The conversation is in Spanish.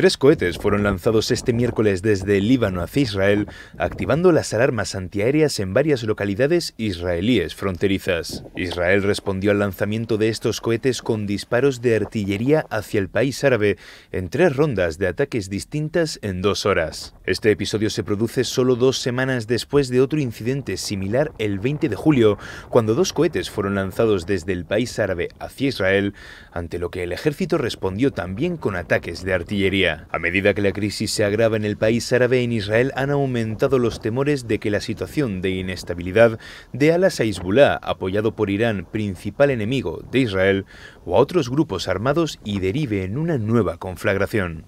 Tres cohetes fueron lanzados este miércoles desde el Líbano hacia Israel, activando las alarmas antiaéreas en varias localidades israelíes fronterizas. Israel respondió al lanzamiento de estos cohetes con disparos de artillería hacia el país árabe en tres rondas de ataques distintas en dos horas. Este episodio se produce solo dos semanas después de otro incidente similar el 20 de julio, cuando dos cohetes fueron lanzados desde el país árabe hacia Israel, ante lo que el ejército respondió también con ataques de artillería. A medida que la crisis se agrava en el país árabe, en Israel han aumentado los temores de que la situación de inestabilidad de al Hezbollah, apoyado por Irán, principal enemigo de Israel, o a otros grupos armados y derive en una nueva conflagración.